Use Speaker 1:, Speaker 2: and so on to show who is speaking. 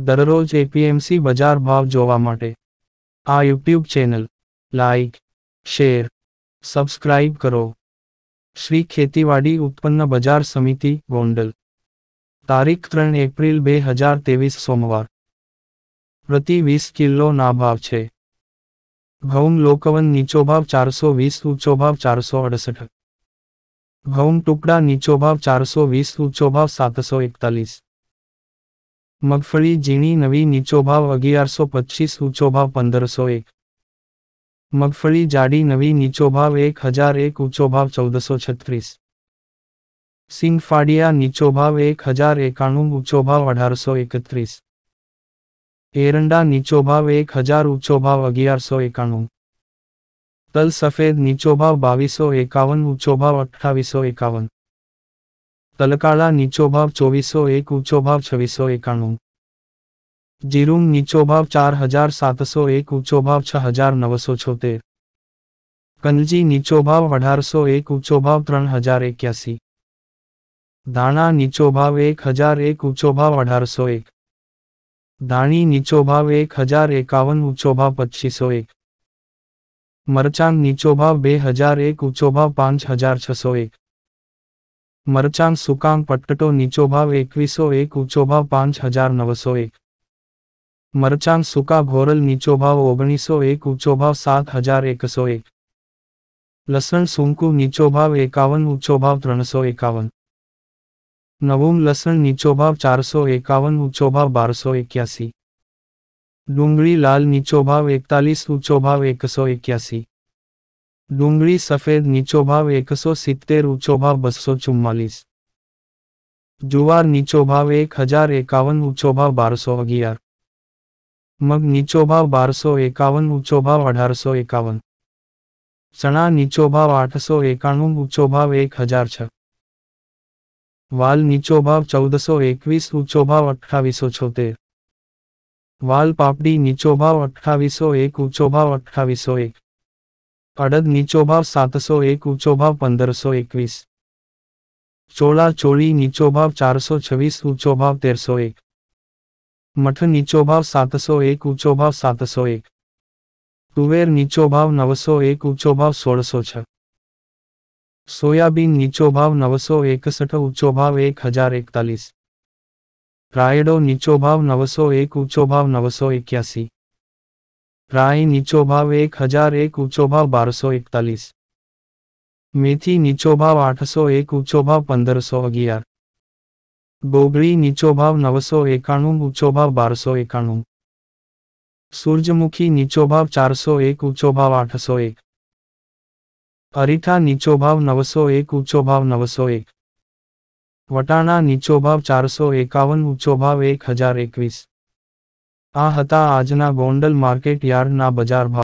Speaker 1: દરરોજ એપીએમસી બજાર ભાવ જોવા માટે આ YouTube channel like share subscribe કરો શ્રી ખેતીવાડી ઉત્પન્ન બજાર સમિતિ ગોંડલ તારીખ ત્રણ એપ્રિલ બે હજાર ત્રેવીસ સોમવાર પ્રતિ વીસ કિલોના ભાવ છે ઘઉં લોકવન નીચો ભાવ ચારસો વીસ ઊંચો ભાવ ચારસો અડસઠ ઘઉં ટુકડા નીચો ભાવ ચારસો વીસ ઊંચો ભાવ સાતસો એકતાલીસ મગફળી ઝીણી નવી નીચો ભાવ અગિયારસો પચીસ ઊંચો ભાવ પંદરસો એક મગફળી જાડી નવી નીચો ભાવ એક હજાર એક ઊંચો ભાવ ચૌદસો છત્રીસ સિંગફાડિયા નીચો ભાવ એક હજાર એકાણું ઊંચો ભાવ અઢારસો એકત્રીસ એરંડા નીચો ભાવ એક હજાર ઊંચો ભાવ અગિયારસો એકાણું તલ સફેદ નીચો ભાવ બાવીસો એકાવન ઊંચો ભાવ અઠ્ઠાવીસો એકાવન તલકાળા નીચો ભાવ ચોવીસો એક ઊંચો ભાવ છવ્વીસો એકાણું જીરું નીચો ભાવ ચાર હજાર સાતસો એક ઊંચો ભાવ છ હજાર નવસો છોતેર કંજી નીચો ભાવ અઢારસો એક ઊંચો ભાવ ત્રણ હજાર એક્યાસી ધાણા નીચો ભાવ એક હજાર એક ઊંચો ભાવ અઢારસો એક ધાણી નીચો ભાવ એક હજાર એકાવન ઉચ્ચોભાવ ભાવ પચીસો એક મરચાં નીચો ભાવ બે હજાર એક ઊંચો ભાવ પાંચ હજાર છસો એક મરચાં સુકાંગ પટકટો નીચો ભાવ એકવીસો એક ઊંચો ભાવ પાંચ હજાર નવસો એક મરચાં સૂકા ઘોરલ નીચો ભાવ ઓગણીસો એક ઊંચો ભાવ સાત હજાર એકસો એક લસણ સુંકુ નીચો ભાવ એકાવન ઊંચો ભાવ ત્રણસો એકાવન નવું લસણ નીચો ભાવ ચારસો એકાવન ઊંચો ભાવ બારસો એક્યાસી ડુંગળી લાલ નીચો ભાવ એકતાલીસ ઊંચો ભાવ એકસો એક્યાસી ડુંગળી સફેદ નીચો ભાવ એકસો સિત્તેર ઊંચો ભાવ બસો ચુમ્માલીસ જુવાર નીચો ભાવ એક હજાર એકાવન ઊંચો ભાવ બારસો અગિયાર મગ નીચો ભાવ બારસો એકાવન ઊંચો ભાવ અઢારસો એકાવન ચણા નીચો ભાવ આઠસો એકાણું ઊંચો ભાવ એક હજાર છ વાલ નીચો ભાવ ચૌદસો એકવીસ ઊંચો ભાવ અઠ્ઠાવીસો છોતેર વાલ પાપડી નીચો ભાવ અઠ્ઠાવીસો એક ઊંચો ભાવ અઠ્ઠાવીસો એક અડદ નીચો ભાવ સાતસો એક ઊંચો ભાવ પંદરસો એકવીસ ચોળા ચોળી નીચો ભાવ ચારસો છવ્વીસ ઊંચો ભાવ તેરસો એક મઠ નીચો ભાવ સાતસો એક ઊંચો ભાવ સાતસો એક તુવેર નીચો ભાવ નવસો એક ઊંચો ભાવ સોળસો છ સોયાબીન નીચો ભાવ નવસો એકસઠ ઊંચો ભાવ એક હજાર એકતાલીસ રાયડો નીચો ભાવ નવસો એક ઊંચો ભાવ નવસો એક્યાસી રાઈ નીચો ભાવ એક હજાર એક ઊંચો ભાવ બારસો એકતાલીસ મેથી નીચો ભાવ આઠસો એક ઊંચો ભાવ પંદરસો અગિયાર ગોગળી નીચો ભાવ નવસો એકાણું ઊંચો ભાવ બારસો એકાણું સૂરજમુખી નીચો ભાવ ચારસો એક ઊંચો ભાવ આઠસો એક અરીઠા નીચો ભાવ નવસો એક ઊંચો ભાવ નવસો એક વટાણા નીચો ભાવ ચારસો એકાવન ઊંચો ભાવ એક હજાર એકવીસ આ હતા આજના ગોંડલ માર્કેટ યાર્ડના બજાર ભાવ